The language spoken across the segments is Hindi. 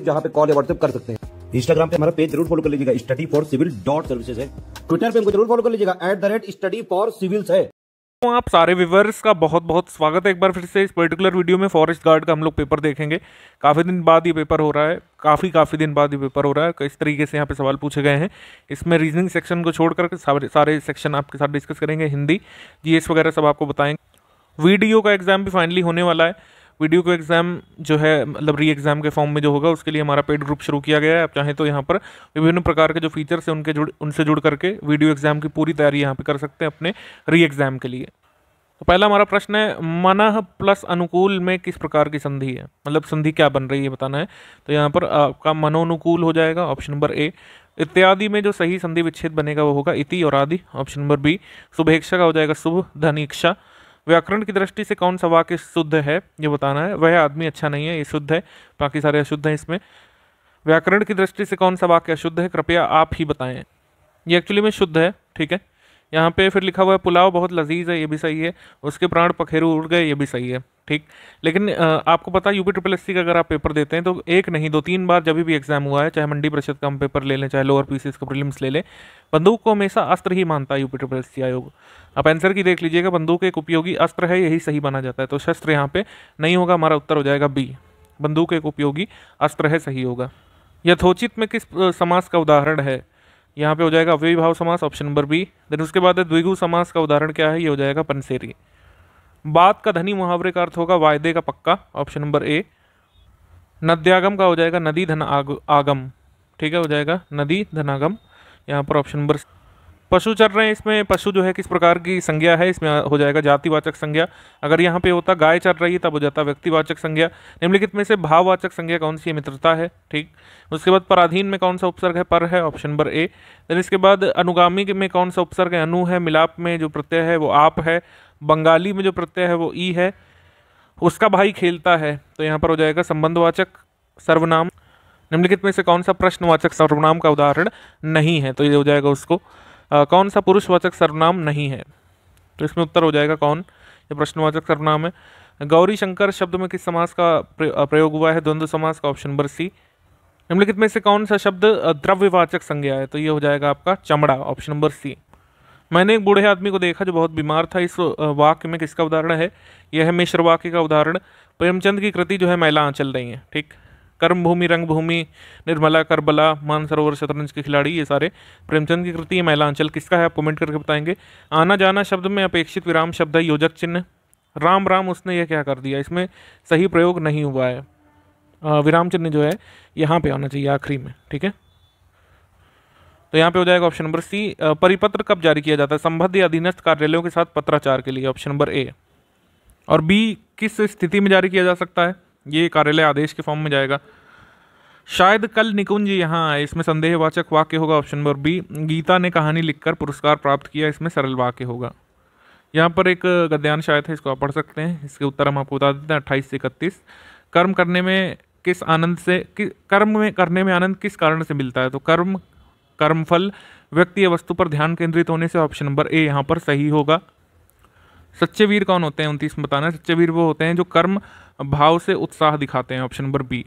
व्हाट्सएप जहाँ पे कॉल या व्हाट्सएप कर सकते हैं इंस्टाग्राम पे हमारा पेज जरूर फॉलो कर लीजिएगा study for civil dot services है ट्विटर पे हमको जरूर फॉलो कर लीजिएगा at the rate study for civils है तो आप सारे विवर्स का बहुत बहुत स्वागत है एक बार फिर से इस पर्टिकुलर वीडियो में फॉरेस्ट गार्ड का हम लोग पेपर देखेंगे काफ़ी दिन बाद ये पेपर हो रहा है काफ़ी काफ़ी दिन बाद ये पेपर हो रहा है किस तरीके से यहाँ पे सवाल पूछे गए हैं इसमें रीजनिंग सेक्शन को छोड़कर सारे सारे सेक्शन आपके साथ डिस्कस करेंगे हिंदी जी वगैरह सब आपको बताएंगे वीडियो का एग्जाम भी फाइनली होने वाला है वीडियो को एग्ज़ाम जो है मतलब री एग्ज़ाम के फॉर्म में जो होगा उसके लिए हमारा पेड ग्रुप शुरू किया गया है आप चाहें तो यहाँ पर विभिन्न प्रकार के जो फीचर्स हैं उनके जुड़ उनसे जुड़ करके वीडियो एग्ज़ाम की पूरी तैयारी यहाँ पर कर सकते हैं अपने री एग्ज़ाम के लिए तो पहला हमारा प्रश्न है मनह प्लस अनुकूल में किस प्रकार की संधि है मतलब संधि क्या बन रही है बताना है तो यहाँ पर आपका मनोनुकूल हो जाएगा ऑप्शन नंबर ए इत्यादि में जो सही संधि विच्छेद बनेगा वो होगा इति और आदि ऑप्शन नंबर बी शुभेक्षा का हो जाएगा शुभ धन इच्छा व्याकरण की दृष्टि से कौन सा वाक्य शुद्ध है ये बताना है वह आदमी अच्छा नहीं है ये शुद्ध है बाकी सारे अशुद्ध हैं इसमें व्याकरण की दृष्टि से कौन सा वाक्य अशुद्ध है कृपया आप ही बताएं ये एक्चुअली में शुद्ध है ठीक है यहाँ पे फिर लिखा हुआ है पुलाव बहुत लजीज है ये भी सही है उसके प्राण पखेरु उड़ गए ये भी सही है ठीक लेकिन आपको पता है यूपी ट्रिपल एस का अगर आप पेपर देते हैं तो एक नहीं दो तीन बार जब भी एग्जाम हुआ है चाहे मंडी परिषद का हम पेपर ले लें चाहे लोअर पी का प्रीलिम्स ले लें बंदूक को हमेशा अस्त्र ही मानता है यूपी ट्रिपल एस आयोग आप आंसर की देख लीजिएगा बंदूक एक उपयोगी अस्त्र है यही सही माना जाता है तो शस्त्र यहाँ पे नहीं होगा हमारा उत्तर हो जाएगा बी बंदूक एक उपयोगी अस्त्र है सही होगा यथोचित में किस समास का उदाहरण है यहाँ पे हो जाएगा अव्ययभाव समास ऑप्शन नंबर बी देन उसके बाद द्विगु समास का उदाहरण क्या है ये हो जाएगा पंसेरी बात का धनी मुहावरे का अर्थ होगा वायदे का पक्का ऑप्शन नंबर ए नद्यागम का हो जाएगा नदी धन आग, आगम ठीक है हो जाएगा नदी धनागम यहाँ पर ऑप्शन नंबर पशु चल रहे हैं इसमें पशु जो है किस प्रकार की संज्ञा है इसमें हो जाएगा जातिवाचक संज्ञा अगर यहाँ पे होता गाय चल रही है तब हो जाता व्यक्तिवाचक संज्ञा निम्नलिखित में से भाववाचक संज्ञा कौन सी है मित्रता है ठीक उसके बाद पराधीन में कौन सा उपसर्ग है पर है ऑप्शन नंबर ए देन इसके बाद अनुगामी में कौन सा उपसर्ग है अनु है मिलाप में जो प्रत्यय है वो आप है बंगाली में जो प्रत्यय है वो ई है उसका भाई खेलता है तो यहाँ पर हो जाएगा संबंधवाचक सर्वनाम निम्नलिखित में से कौन सा प्रश्नवाचक सर्वनाम का उदाहरण नहीं है तो ये हो जाएगा उसको आ, कौन सा पुरुषवाचक सर्वनाम नहीं है तो इसमें उत्तर हो जाएगा कौन ये प्रश्नवाचक सर्वनाम है गौरी शंकर शब्द में किस समास का प्रयोग हुआ है द्वंद्व समास का ऑप्शन नंबर सी निम्नलिखित में से कौन सा शब्द द्रव्यवाचक संज्ञा है तो ये हो जाएगा आपका चमड़ा ऑप्शन नंबर सी मैंने एक बूढ़े आदमी को देखा जो बहुत बीमार था इस वाक्य में किसका उदाहरण है यह है मिश्र वाक्य का उदाहरण प्रेमचंद की कृति जो है महिला आंचल रही हैं ठीक कर्म भूमि रंग भूमि निर्मला करबला मानसरोवर शतरंज के खिलाड़ी ये सारे प्रेमचंद की कृति महिलांचल किसका है आप कमेंट करके बताएंगे आना जाना शब्द में अपेक्षित विराम शब्द है योजक चिन्ह राम राम उसने यह क्या कर दिया इसमें सही प्रयोग नहीं हुआ है विराम चिन्ह जो है यहाँ पे आना चाहिए आखिरी में ठीक है तो यहाँ पे हो जाएगा ऑप्शन नंबर सी परिपत्र कब जारी किया जाता है संबद्ध या अधीनस्थ कार्यालयों के साथ पत्राचार के लिए ऑप्शन नंबर ए और बी किस स्थिति में जारी किया जा सकता है ये कार्यालय आदेश के फॉर्म में जाएगा शायद कल निकुंज यहाँ आए इसमें संदेहवाचक वाक्य होगा ऑप्शन नंबर बी गीता ने कहानी लिखकर पुरस्कार प्राप्त किया इसमें सरल वाक्य होगा यहाँ पर एक गद्यांश शायद है इसको आप पढ़ सकते हैं इसके उत्तर हम आपको बता देते हैं अट्ठाईस से इकतीस कर्म करने में किस आनंद से कि कर्म में करने में आनंद किस कारण से मिलता है तो कर्म कर्मफल व्यक्ति या वस्तु पर ध्यान केंद्रित होने से ऑप्शन नंबर ए यहाँ पर सही होगा सच्चे वीर कौन होते हैं उनतीस में बताना है सच्चे वीर वो होते हैं जो कर्म भाव से उत्साह दिखाते हैं ऑप्शन नंबर बी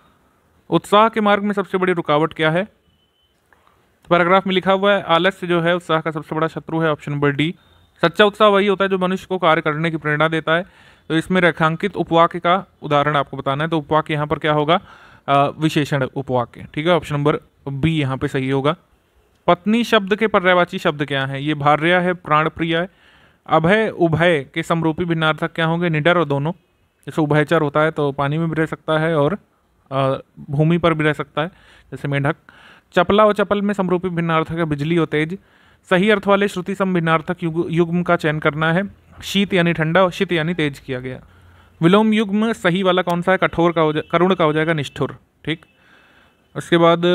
उत्साह के मार्ग में सबसे बड़ी रुकावट क्या है तो पैराग्राफ में लिखा हुआ है आलस्य जो है उत्साह का सबसे बड़ा शत्रु है ऑप्शन नंबर डी सच्चा उत्साह वही होता है जो मनुष्य को कार्य करने की प्रेरणा देता है तो इसमें रेखांकित उपवाक्य का उदाहरण आपको बताना है तो उपवाक्य यहाँ पर क्या होगा विशेषण उपवाक्य ठीक है ऑप्शन नंबर बी यहाँ पे सही होगा पत्नी शब्द के पर्यावाची शब्द क्या हैं ये भार्य है प्राण प्रिय है अभय उभय के समरूपी भिन्नार्थक क्या होंगे निडर और दोनों जैसे उभयचर होता है तो पानी में भी रह सकता है और भूमि पर भी रह सकता है जैसे मेढक चपला और चपल में समरूपी भिन्नार्थक है बिजली और तेज सही अर्थ वाले श्रुति सम भिन्नार्थक युग युग्म का चयन करना है शीत यानी ठंडा और शीत यानी तेज किया गया विलोम युग्म सही वाला कौन सा है कठोर का हो जाए करुण का हो जाएगा निष्ठुर ठीक उसके बाद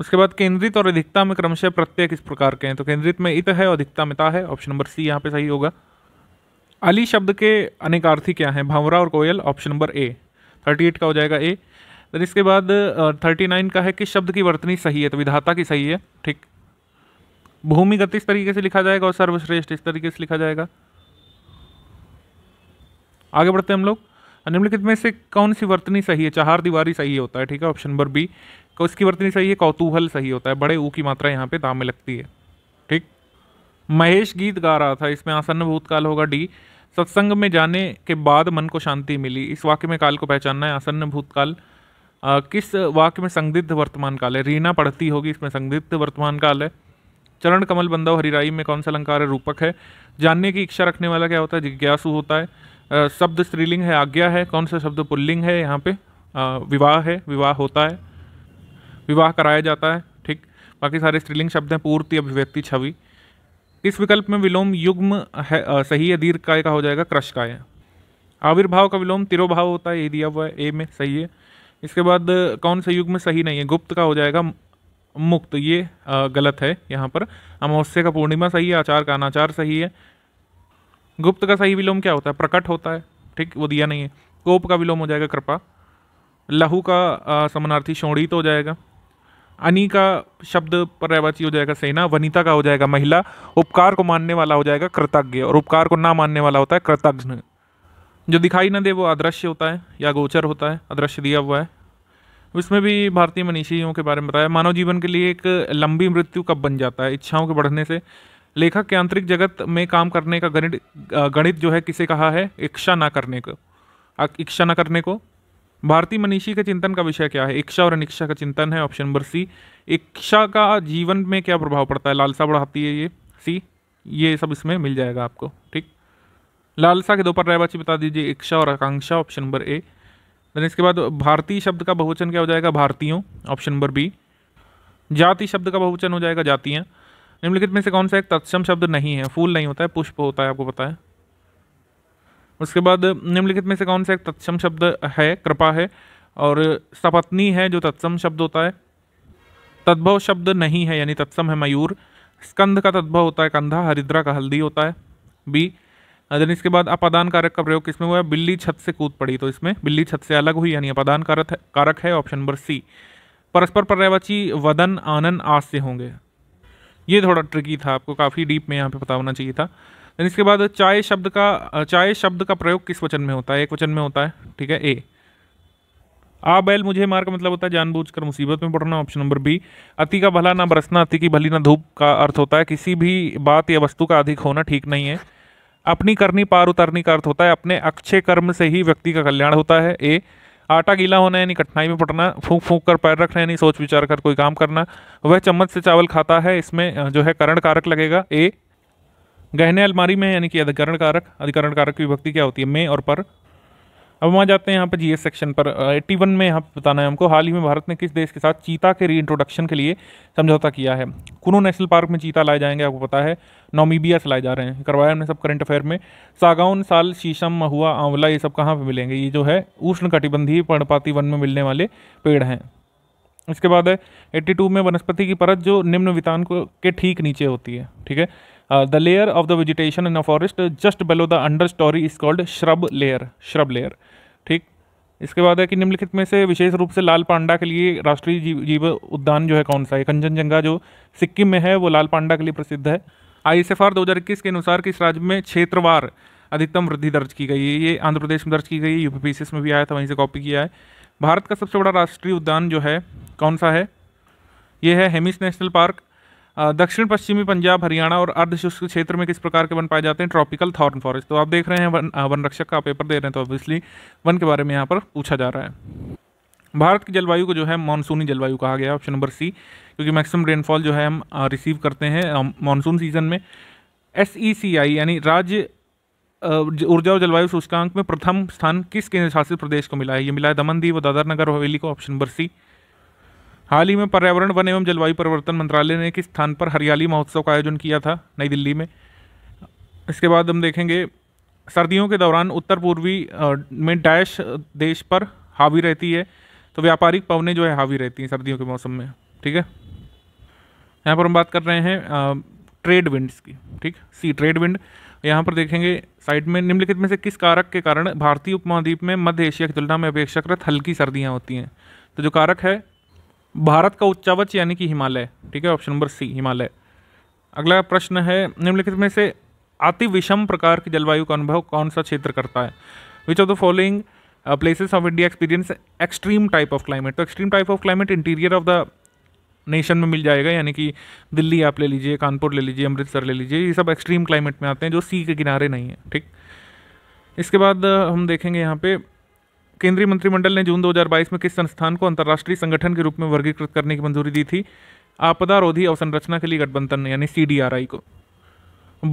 उसके बाद केंद्रित और अधिकता में क्रमशः प्रत्यय किस प्रकार के हैं तो केंद्रित में इत है और अधिकता में ता है ऑप्शन नंबर सी यहाँ पे सही होगा अली शब्द के अनेकार्थी क्या हैं भावरा और कोयल option number A thirty eight का हो जाएगा ए देन इसके बाद थर्टी नाइन का है किस शब्द की वर्तनी सही है तो विधाता की सही है ठीक भूमिगत इस तरीके से लिखा जाएगा और सर्वश्रेष्ठ इस तरीके से लिखा जाएगा आगे बढ़ते हैं हम लोग निम्नलिखित में से कौन सी वर्तनी सही है चार दीवारी सही होता है ठीक है ऑप्शन नंबर बी किसकी वर्तनी सही है कौतूहल सही होता है बड़े ऊ की मात्रा यहाँ पे दाम में लगती है ठीक महेश गीत गा रहा था इसमें आसन्न भूतकाल होगा डी सत्संग में जाने के बाद मन को शांति मिली इस वाक्य में काल को पहचानना है आसन्न भूतकाल किस वाक्य में संदिग्ध वर्तमान काल है रीना पढ़ती होगी इसमें संदिग्ध वर्तमान काल है चरण कमल बंधव हरिराई में कौन सा अलंकार है रूपक है जानने की इच्छा रखने वाला क्या होता है जिज्ञासु होता है शब्द स्त्रीलिंग है आज्ञा है कौन सा शब्द पुल्लिंग है यहाँ पे विवाह है विवाह होता है विवाह कराया जाता है ठीक बाकी सारे स्त्रीलिंग शब्द हैं पूर्ति अभिव्यक्ति छवि इस विकल्प में विलोम युग्म है आ, सही है दीर्घ काय का हो जाएगा क्रश काय आविर्भाव का विलोम तिरोभाव होता है ये दिया हुआ है ए में सही है इसके बाद कौन से युग में सही नहीं है गुप्त का हो जाएगा मुक्त ये आ, गलत है यहाँ पर अमावस्या का पूर्णिमा सही है आचार का अनाचार सही है गुप्त का सही विलोम क्या होता है प्रकट होता है ठीक वो दिया नहीं है कोप का विलोम हो जाएगा कृपा लहू का समानार्थी शोणित हो जाएगा अनी का शब्द पर्यायवाची हो जाएगा सेना वनिता का हो जाएगा महिला उपकार को मानने वाला हो जाएगा कृतज्ञ और उपकार को ना मानने वाला होता है कृतज्ञ जो दिखाई न दे वो अदृश्य होता है या गोचर होता है अदृश्य दिया हुआ है उसमें भी भारतीय मनीषियों के बारे में बताया मानव जीवन के लिए एक लंबी मृत्यु कब बन जाता है इच्छाओं के बढ़ने से लेखक के आंतरिक जगत में काम करने का गणित गणित जो है किसे कहा है इच्छा ना करने को इच्छा ना करने को भारतीय मनीषी के चिंतन का विषय क्या है इच्छा और अनिक्षा का चिंतन है ऑप्शन नंबर सी इच्छा का जीवन में क्या प्रभाव पड़ता है लालसा बढ़ाती है ये सी ये सब इसमें मिल जाएगा आपको ठीक लालसा के दो पर रायवाची बता दीजिए इच्छा और आकांक्षा ऑप्शन नंबर ए देन इसके बाद भारतीय शब्द का बहुवचन क्या हो जाएगा भारतीयों ऑप्शन नंबर बी जाति शब्द का बहुवचन हो जाएगा जातियाँ निम्नलिखित में से कौन सा एक तत्सम शब्द नहीं है फूल नहीं होता है पुष्प होता है आपको पता है उसके बाद निम्नलिखित में से कौन सा एक तत्सम शब्द है कृपा है और सपत्नी है जो तत्सम शब्द होता है तद्भव शब्द नहीं है यानी तत्सम है मयूर स्कंध का तद्भव होता है कंधा हरिद्रा का हल्दी होता है बी देन इसके बाद अपादान कारक का प्रयोग किसमें हुआ है बिल्ली छत से कूद पड़ी तो इसमें बिल्ली छत से अलग हुई यानी अपादान कारक है कारक है ऑप्शन नंबर सी परस्पर पर्यावची वदन आनंद आस से होंगे ये थोड़ा ट्रिकी था आपको काफ़ी डीप में यहाँ पे पता होना चाहिए था देन इसके बाद चाय शब्द का चाय शब्द का प्रयोग किस वचन में होता है एक वचन में होता है ठीक है ए आ बैल मुझे मार का मतलब होता है जानबूझकर मुसीबत में पड़ना ऑप्शन नंबर बी अति का भला ना बरसना अति की भली ना धूप का अर्थ होता है किसी भी बात या वस्तु का अधिक होना ठीक नहीं है अपनी करनी पार उतरनी का अर्थ होता है अपने अच्छे कर्म से ही व्यक्ति का कल्याण होता है ए आटा गीला होना यानी कठिनाई में पड़ना फूंक फूंक कर पैर रखना यानी सोच विचार कर कोई काम करना वह चम्मच से चावल खाता है इसमें जो है करण कारक लगेगा ए गहने अलमारी में यानी कि अधिकरण कारक अधिकरण कारक की विभक्ति क्या होती है में और पर अब वहाँ जाते हैं यहाँ पर जीएस सेक्शन पर एट्टी वन में यहाँ बताना है हमको हाल ही में भारत ने किस देश के साथ चीता के रीइंट्रोडक्शन के लिए समझौता किया है कुनो नेशनल पार्क में चीता लाए जाएंगे आपको पता है नोमीबिया से लाए जा रहे हैं करवाया हमने सब करंट अफेयर में सागौन साल शीशम महुआ आंवला ये सब कहाँ पर मिलेंगे ये जो है उष्ण कटिबंधीय पर्णपाती वन में मिलने वाले पेड़ हैं इसके बाद है एट्टी टू में वनस्पति की परत जो निम्न वितान को के ठीक नीचे होती है ठीक है the layer of the vegetation in a forest just below the understory is called shrub layer shrub layer ठीक इसके बाद है कि निम्नलिखित में से विशेष रूप से लाल पांडा के लिए राष्ट्रीय जीव, जीव उद्यान जो है कौन सा है कंचनजंगा जो सिक्किम में है वो लाल पांडा के लिए प्रसिद्ध है आई एस एफ आर दो हज़ार इक्कीस के अनुसार किस राज्य में क्षेत्रवार अधिकतम वृद्धि दर्ज की गई है ये आंध्र प्रदेश में दर्ज की गई है यूपी में भी आया था वहीं से कॉपी किया है भारत का सबसे बड़ा राष्ट्रीय उद्यान जो है कौन सा है ये है हेमिस नेशनल पार्क दक्षिण पश्चिमी पंजाब हरियाणा और अर्धशुष्क क्षेत्र में किस प्रकार के वन पाए जाते हैं ट्रॉपिकल थॉर्न फॉरेस्ट तो आप देख रहे हैं वन वन रक्षक का पेपर दे रहे हैं तो ऑब्वियसली वन के बारे में यहाँ पर पूछा जा रहा है भारत की जलवायु को जो है मानसूनी जलवायु कहा गया ऑप्शन नंबर सी क्योंकि मैक्सिमम रेनफॉल जो है हम रिसीव करते हैं मानसून सीजन में एस ई सी आई यानी राज्य ऊर्जा और जलवायु सूचकांक में प्रथम स्थान किस केंद्र शासित प्रदेश को मिला है ये मिला है दमन दीव व दादर नगर हवेली को ऑप्शन नंबर सी हाल ही में पर्यावरण वन एवं जलवायु परिवर्तन मंत्रालय ने किस स्थान पर हरियाली महोत्सव का आयोजन किया था नई दिल्ली में इसके बाद हम देखेंगे सर्दियों के दौरान उत्तर पूर्वी में डैश देश पर हावी रहती है तो व्यापारिक पवने जो है हावी रहती हैं सर्दियों के मौसम में ठीक है यहाँ पर हम बात कर रहे हैं ट्रेड विंड्स की ठीक सी ट्रेड विंड यहाँ पर देखेंगे साइड में निम्नलिखित में से किस कारक के कारण भारतीय उपमहाद्वीप में मध्य एशिया की तुलना में अपेक्षाकृत हल्की सर्दियाँ होती हैं तो जो कारक है भारत का उच्चावच यानी कि हिमालय ठीक है ऑप्शन नंबर सी हिमालय अगला प्रश्न है निम्नलिखित में से अति विषम प्रकार की जलवायु का अनुभव कौन सा क्षेत्र करता है which of the following places of India experience extreme type of climate तो extreme type of climate interior of the nation में मिल जाएगा यानी कि दिल्ली आप ले लीजिए कानपुर ले लीजिए अमृतसर ले लीजिए ये सब एक्सट्रीम क्लाइमेट में आते हैं जो सी के किनारे नहीं है ठीक इसके बाद uh, हम देखेंगे यहाँ पे केंद्रीय मंत्रिमंडल ने जून 2022 में किस संस्थान को अंतर्राष्ट्रीय संगठन के रूप में वर्गीकृत करने की मंजूरी दी थी आपदारोधी अवसंरचना के लिए गठबंधन यानी सी को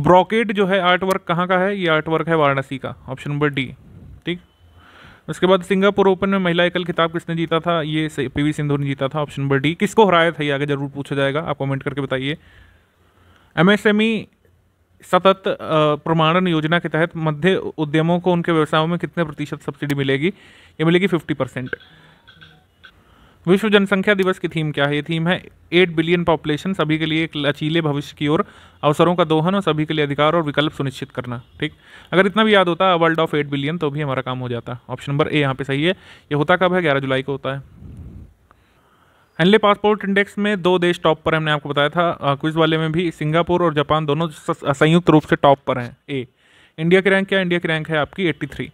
ब्रॉकेट जो है आर्ट वर्क कहाँ का है ये आर्ट वर्क है वाराणसी का ऑप्शन नंबर डी ठीक उसके बाद सिंगापुर ओपन में महिला एकल खिताब किसने जीता था ये पीवी सिंधु ने जीता था ऑप्शन नंबर डी किसको हराया था ये आगे जरूर पूछा जाएगा आप कमेंट करके बताइए एमएसएमई सतत प्रमाणन योजना के तहत मध्य उद्यमों को उनके व्यवसायों में कितने प्रतिशत सब्सिडी मिलेगी ये मिलेगी फिफ्टी परसेंट विश्व जनसंख्या दिवस की थीम क्या है ये थीम है एट बिलियन पॉपुलेशन सभी के लिए एक लचीले भविष्य की ओर अवसरों का दोहन और सभी के लिए अधिकार और विकल्प सुनिश्चित करना ठीक अगर इतना भी याद होता वर्ल्ड ऑफ एट बिलियन तो भी हमारा काम हो जाता ऑप्शन नंबर ए यहाँ पे सही है ये होता कब है ग्यारह जुलाई को होता है हेनले पासपोर्ट इंडेक्स में दो देश टॉप पर हमने आपको बताया था क्विज वाले में भी सिंगापुर और जापान दोनों संयुक्त रूप से टॉप पर हैं ए इंडिया की रैंक क्या इंडिया की रैंक है आपकी 83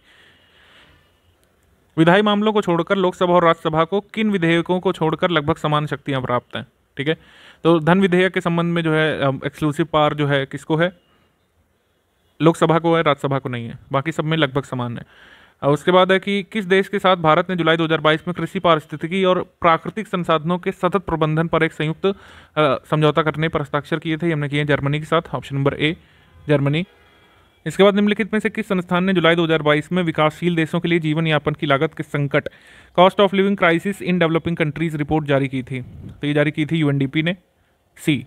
विधायी मामलों को छोड़कर लोकसभा और राज्यसभा को किन विधेयकों को छोड़कर लगभग समान शक्तियां प्राप्त हैं ठीक है तो धन विधेयक के संबंध में जो है एक्सक्लूसिव पार जो है किसको है लोकसभा को है राज्यसभा को नहीं है बाकी सब में लगभग समान है उसके बाद है कि किस देश के साथ भारत ने जुलाई 2022 में कृषि पारिस्थितिकी और प्राकृतिक संसाधनों के सतत प्रबंधन पर एक संयुक्त समझौता करने पर हस्ताक्षर किए थे हमने किए जर्मनी के साथ ऑप्शन नंबर ए जर्मनी इसके बाद निम्नलिखित में से किस संस्थान ने जुलाई 2022 में विकासशील देशों के लिए जीवन यापन की लागत के संकट cost of living crisis in developing countries report जारी की थी तो ये जारी की थी यूएनडीपी ने सी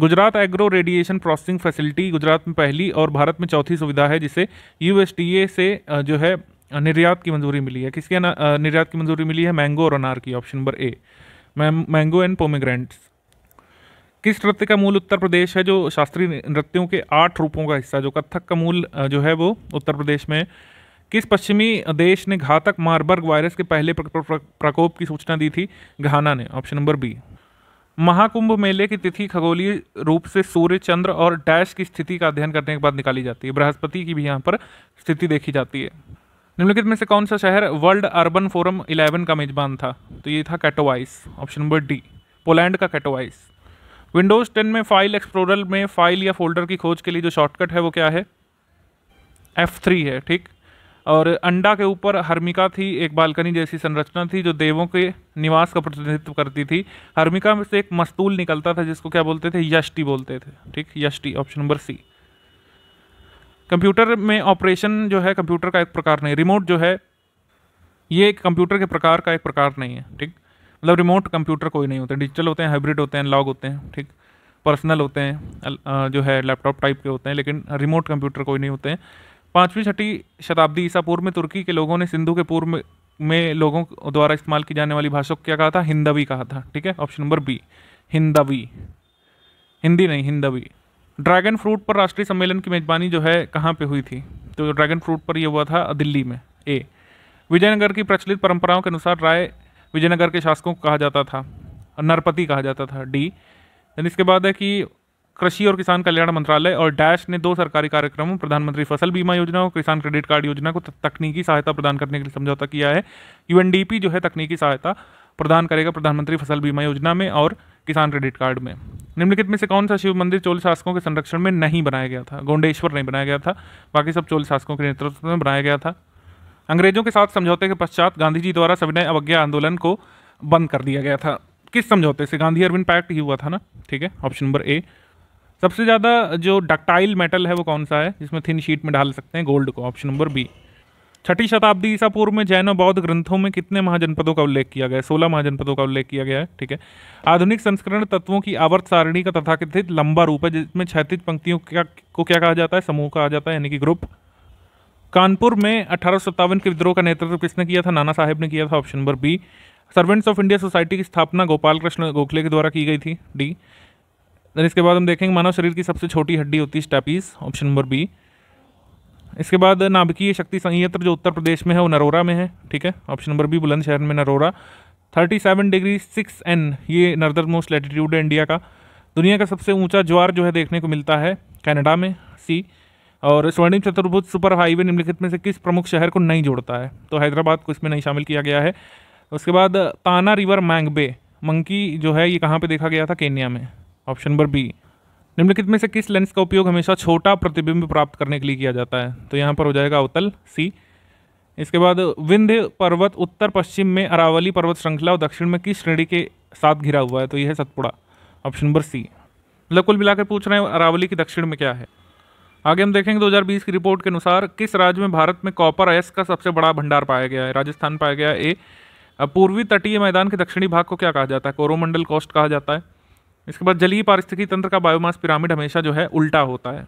Gujarat agro radiation processing facility Gujarat में पहली और भारत में चौथी सुविधा है जिसे यूएसडीए से जो है निर्यात की मंजूरी मिली है किसके निर्यात की मंजूरी मिली है मैंगो और अनार की option number A mango and pomegranates किस नृत्य का मूल उत्तर प्रदेश है जो शास्त्रीय नृत्यों के आठ रूपों का हिस्सा जो कथक का मूल जो है वो उत्तर प्रदेश में किस पश्चिमी देश ने घातक मारबर्ग वायरस के पहले प्रकोप की सूचना दी थी घाना ने ऑप्शन नंबर बी महाकुंभ मेले की तिथि खगोलीय रूप से सूर्य चंद्र और डैश की स्थिति का अध्ययन करने के बाद निकाली जाती है बृहस्पति की भी यहाँ पर स्थिति देखी जाती है निम्नलिखित में से कौन सा शहर वर्ल्ड अर्बन फोरम 11 का मेजबान था तो ये था Katowice option number D Poland का कैटोवाइस विंडोज़ 10 में फाइल एक्सप्लोरर में फाइल या फोल्डर की खोज के लिए जो शॉर्टकट है वो क्या है एफ है ठीक और अंडा के ऊपर हर्मिका थी एक बालकनी जैसी संरचना थी जो देवों के निवास का प्रतिनिधित्व करती थी हर्मिका में से एक मस्तूल निकलता था जिसको क्या बोलते थे यष्टि बोलते थे ठीक यष्टि ऑप्शन नंबर सी कंप्यूटर में ऑपरेशन जो है कंप्यूटर का एक प्रकार नहीं रिमोट जो है ये कंप्यूटर के प्रकार का एक प्रकार नहीं है ठीक मतलब रिमोट कंप्यूटर कोई नहीं होते डिजिटल होते हैं हाइब्रिड होते हैं लॉग होते हैं ठीक पर्सनल होते हैं जो है लैपटॉप टाइप के होते हैं लेकिन रिमोट कंप्यूटर कोई नहीं होते हैं पाँचवीं छठी शताब्दी ईसा पूर्व में तुर्की के लोगों ने सिंधु के पूर्व में लोगों द्वारा इस्तेमाल की जाने वाली भाषा को क्या कहा था हिंदवी कहा था ठीक है option number B Hindavi Hindi नहीं हिंदवी ड्रैगन फ्रूट पर राष्ट्रीय सम्मेलन की मेजबानी जो है कहाँ पे हुई थी तो ड्रैगन फ्रूट पर यह हुआ था दिल्ली में ए विजयनगर की प्रचलित परंपराओं के अनुसार राय विजयनगर के शासकों को कहा जाता था नरपति कहा जाता था डी देन इसके बाद है कि कृषि और किसान कल्याण मंत्रालय और डैश ने दो सरकारी कार्यक्रमों प्रधानमंत्री फसल बीमा योजना और किसान क्रेडिट कार्ड योजना को तकनीकी सहायता प्रदान करने के लिए समझौता किया है यूएनडीपी जो है तकनीकी सहायता प्रदान करेगा प्रधानमंत्री फसल बीमा योजना में और किसान क्रेडिट कार्ड में निम्नलिखित में से कौन सा शिव मंदिर चोल शासकों के संरक्षण में नहीं बनाया गया था गोंडेश्वर नहीं बनाया गया था बाकी सब चोल शासकों के नेतृत्व में बनाया गया था अंग्रेजों के साथ समझौते के पश्चात गांधी जी द्वारा सविनय अवज्ञा आंदोलन को बंद कर दिया गया था किस समझौते से गांधी अरविंद पैक्ट ही हुआ था ना ठीक है ऑप्शन नंबर ए सबसे ज़्यादा जो डक्टाइल मेटल है वो कौन सा है जिसमें थिन शीट में डाल सकते हैं गोल्ड को ऑप्शन नंबर बी छठी शताब्दी ईसा पूर्व में जैन और बौद्ध ग्रंथों में कितने महाजनपदों का उल्लेख किया गया है सोलह महाजनपदों का उल्लेख किया गया है ठीक है आधुनिक संस्करण तत्वों की आवर्त सारणी का तथाकथित लंबा रूप है जिसमें छैतीस पंक्तियों को क्या कहा जाता है समूह कहा जाता है यानी कि ग्रुप कानपुर में अठारह के विद्रोह का नेतृत्व किसने किया था नाना साहेब ने किया था option number B servants of India society की स्थापना गोपाल कृष्ण गोखले के द्वारा की गई थी डी इसके बाद हम देखेंगे मानव शरीर की सबसे छोटी हड्डी होती है स्टैपीज ऑप्शन नंबर बी इसके बाद नाभिकीय शक्ति संयंत्र जो उत्तर प्रदेश में है वो नरोरा में है ठीक है ऑप्शन नंबर बी बुलंदशहर में Narora thirty seven degree six N ये नर्दर मोस्ट लेटीट्यूड है इंडिया का दुनिया का सबसे ऊंचा ज्वार जो है देखने को मिलता है कनाडा में सी और स्वर्णिम चतुर्भुज सुपर हाईवे निम्नलिखित में से किस प्रमुख शहर को नहीं जोड़ता है तो हैदराबाद को इसमें नहीं शामिल किया गया है उसके बाद ताना रिवर मैंगबे मंकी जो है ये कहाँ पर देखा गया था केन्या में ऑप्शन नंबर बी निम्नलिखित में से किस लेंस का उपयोग हमेशा छोटा प्रतिबिंब प्राप्त करने के लिए किया जाता है तो यहाँ पर हो जाएगा अवतल सी इसके बाद विंध्य पर्वत उत्तर पश्चिम में अरावली पर्वत श्रृंखला और दक्षिण में किस श्रेणी के साथ घिरा हुआ है तो यह है सतपुड़ा ऑप्शन नंबर सी मतलब कुल मिलाकर पूछ रहे हैं अरावली के दक्षिण में क्या है आगे हम देखेंगे 2020 की रिपोर्ट के अनुसार किस राज्य में भारत में कॉपर अयस का सबसे बड़ा भंडार पाया गया है राजस्थान पाया गया ए पूर्वी तटीय मैदान के दक्षिणी भाग को क्या कहा जाता है कोरोमंडल कोस्ट कहा जाता है इसके बाद जलीय पारिस्थितिकी तंत्र का बायोमास पिरामिड हमेशा जो है उल्टा होता है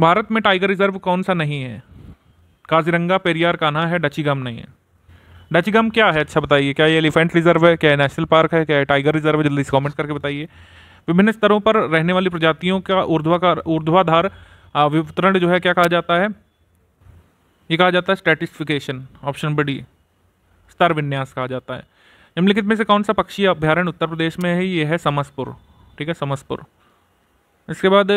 भारत में टाइगर रिजर्व कौन सा नहीं है काजिरंगा पेरियार कान्हा है डचीगम नहीं है डचीगम क्या है अच्छा बताइए क्या ये एलिफेंट रिजर्व है क्या नेशनल पार्क है क्या टाइगर रिजर्व है जल्दी से कॉमेंट करके बताइए विभिन्न स्तरों पर रहने वाली प्रजातियों का का ऊर्ध्वाधार विवतरण जो है क्या कहा जाता है ये कहा जाता है स्टैटिस्फिकेशन ऑप्शन बडी स्तर विन्यास कहा जाता है निम्नलिखित में से कौन सा पक्षी अभ्यारण्य उत्तर प्रदेश में है ये है समसपुर ठीक है समसपुर इसके बाद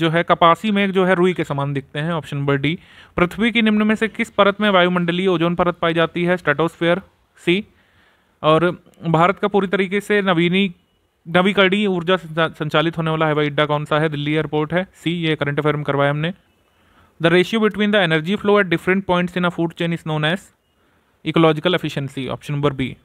जो है कपासी में जो है रुई के समान दिखते हैं ऑप्शन नंबर डी पृथ्वी की निम्न में से किस परत में वायुमंडलीय ओजोन परत पाई जाती है स्टेटोस्फेयर सी और भारत का पूरी तरीके से नवीनी नवीकरणीय ऊर्जा संचालित होने वाला हवाई अड्डा कौन सा है दिल्ली एयरपोर्ट है सी ये करंट अफेयर में करवाया हमने the ratio between the energy flow at different points in a food chain is known as ecological efficiency option number B